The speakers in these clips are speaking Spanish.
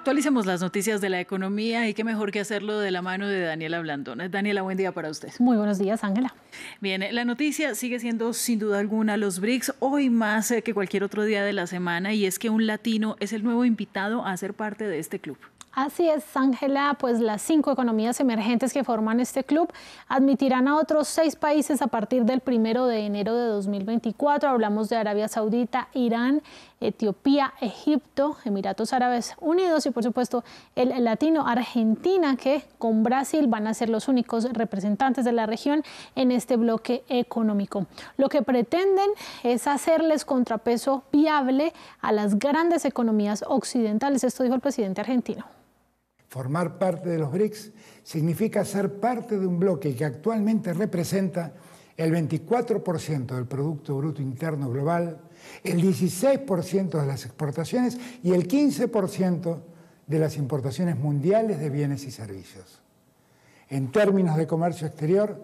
Actualicemos las noticias de la economía y qué mejor que hacerlo de la mano de Daniela Blandona. Eh, Daniela, buen día para usted. Muy buenos días, Ángela. Bien, eh, la noticia sigue siendo sin duda alguna los BRICS, hoy más eh, que cualquier otro día de la semana, y es que un latino es el nuevo invitado a ser parte de este club. Así es, Ángela, pues las cinco economías emergentes que forman este club admitirán a otros seis países a partir del primero de enero de 2024. Hablamos de Arabia Saudita, Irán, Etiopía, Egipto, Emiratos Árabes Unidos y por supuesto el latino Argentina, que con Brasil van a ser los únicos representantes de la región en este bloque económico. Lo que pretenden es hacerles contrapeso viable a las grandes economías occidentales. Esto dijo el presidente argentino. Formar parte de los BRICS significa ser parte de un bloque que actualmente representa el 24% del Producto Bruto Interno Global, el 16% de las exportaciones y el 15% de las importaciones mundiales de bienes y servicios. En términos de comercio exterior,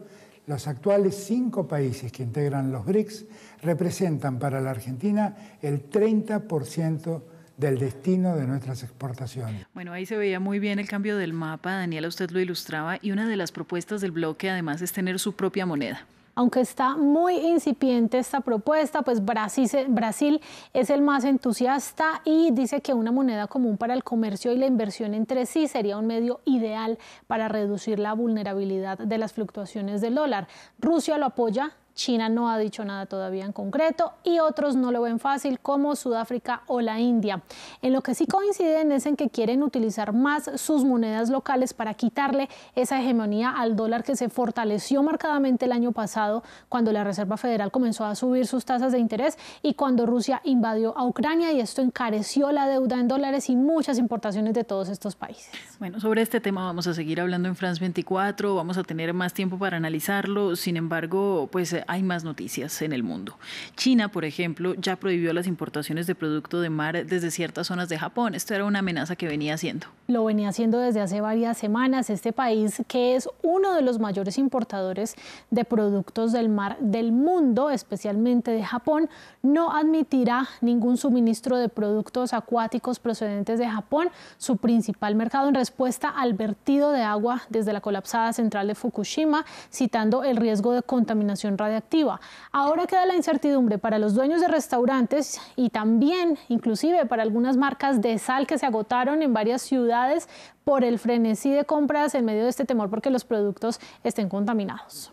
los actuales cinco países que integran los BRICS representan para la Argentina el 30% del destino de nuestras exportaciones. Bueno, ahí se veía muy bien el cambio del mapa, Daniela, usted lo ilustraba, y una de las propuestas del bloque además es tener su propia moneda aunque está muy incipiente esta propuesta, pues Brasil, Brasil, es el más entusiasta y dice que una moneda común para el comercio y la inversión entre sí sería un medio ideal para reducir la vulnerabilidad de las fluctuaciones del dólar. Rusia lo apoya China no ha dicho nada todavía en concreto y otros no lo ven fácil como Sudáfrica o la India. En lo que sí coinciden es en que quieren utilizar más sus monedas locales para quitarle esa hegemonía al dólar que se fortaleció marcadamente el año pasado cuando la Reserva Federal comenzó a subir sus tasas de interés y cuando Rusia invadió a Ucrania y esto encareció la deuda en dólares y muchas importaciones de todos estos países. Bueno, sobre este tema vamos a seguir hablando en France 24, vamos a tener más tiempo para analizarlo, sin embargo, pues hay más noticias en el mundo. China, por ejemplo, ya prohibió las importaciones de producto de mar desde ciertas zonas de Japón. Esto era una amenaza que venía haciendo. Lo venía haciendo desde hace varias semanas. Este país, que es uno de los mayores importadores de productos del mar del mundo, especialmente de Japón, no admitirá ningún suministro de productos acuáticos procedentes de Japón, su principal mercado, en respuesta al vertido de agua desde la colapsada central de Fukushima, citando el riesgo de contaminación radial activa. Ahora queda la incertidumbre para los dueños de restaurantes y también inclusive para algunas marcas de sal que se agotaron en varias ciudades por el frenesí de compras en medio de este temor porque los productos estén contaminados.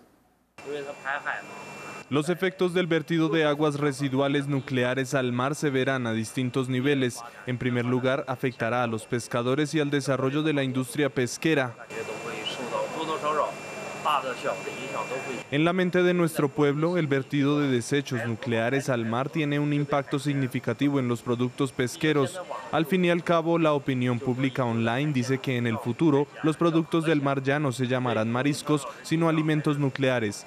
Los efectos del vertido de aguas residuales nucleares al mar se verán a distintos niveles. En primer lugar, afectará a los pescadores y al desarrollo de la industria pesquera. En la mente de nuestro pueblo, el vertido de desechos nucleares al mar tiene un impacto significativo en los productos pesqueros. Al fin y al cabo, la opinión pública online dice que en el futuro los productos del mar ya no se llamarán mariscos, sino alimentos nucleares.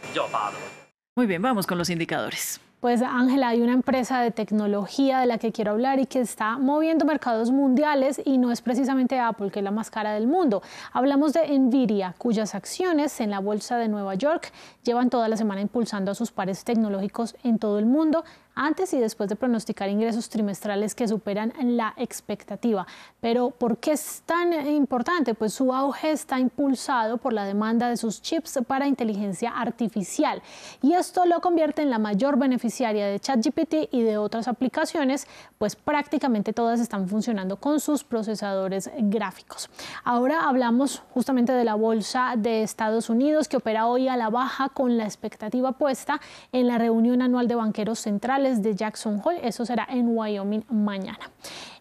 Muy bien, vamos con los indicadores. Pues Ángela, hay una empresa de tecnología de la que quiero hablar y que está moviendo mercados mundiales y no es precisamente Apple, que es la más cara del mundo. Hablamos de Nvidia, cuyas acciones en la Bolsa de Nueva York llevan toda la semana impulsando a sus pares tecnológicos en todo el mundo antes y después de pronosticar ingresos trimestrales que superan la expectativa. Pero ¿por qué es tan importante? Pues su auge está impulsado por la demanda de sus chips para inteligencia artificial y esto lo convierte en la mayor beneficiaria de ChatGPT y de otras aplicaciones, pues prácticamente todas están funcionando con sus procesadores gráficos. Ahora hablamos justamente de la bolsa de Estados Unidos que opera hoy a la baja con la expectativa puesta en la reunión anual de banqueros centrales de Jackson Hole. Eso será en Wyoming mañana.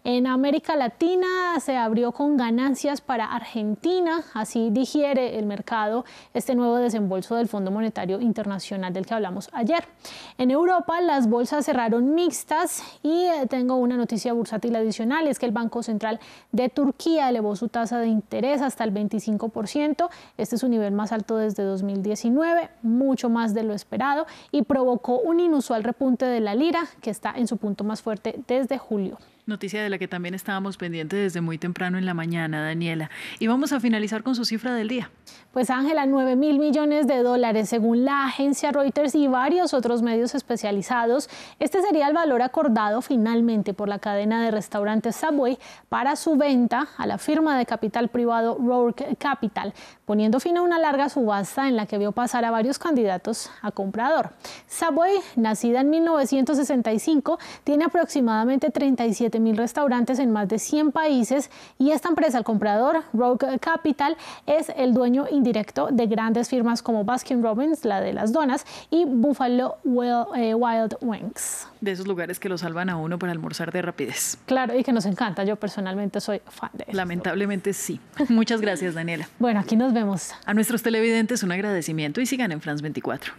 En América Latina se abrió con ganancias para Argentina, así digiere el mercado este nuevo desembolso del Fondo Monetario Internacional del que hablamos ayer. En Europa las bolsas cerraron mixtas y eh, tengo una noticia bursátil adicional, es que el Banco Central de Turquía elevó su tasa de interés hasta el 25%, este es su nivel más alto desde 2019, mucho más de lo esperado y provocó un inusual repunte de la lira que está en su punto más fuerte desde julio. Noticia de la que también estábamos pendientes desde muy temprano en la mañana, Daniela. Y vamos a finalizar con su cifra del día. Pues Ángela, 9 mil millones de dólares según la agencia Reuters y varios otros medios especializados. Este sería el valor acordado finalmente por la cadena de restaurantes Subway para su venta a la firma de capital privado Rock Capital, poniendo fin a una larga subasta en la que vio pasar a varios candidatos a comprador. Subway, nacida en 1965, tiene aproximadamente 37 mil restaurantes en más de 100 países y esta empresa, el comprador Rourke Capital, es el dueño directo de grandes firmas como Baskin Robbins, la de las donas, y Buffalo Wild, eh, Wings. De esos lugares que lo salvan a uno para almorzar de rapidez. Claro, y que nos encanta. Yo personalmente soy fan de eso. Lamentablemente sí. Muchas gracias, Daniela. bueno, aquí nos vemos. A nuestros televidentes un agradecimiento y sigan en France 24.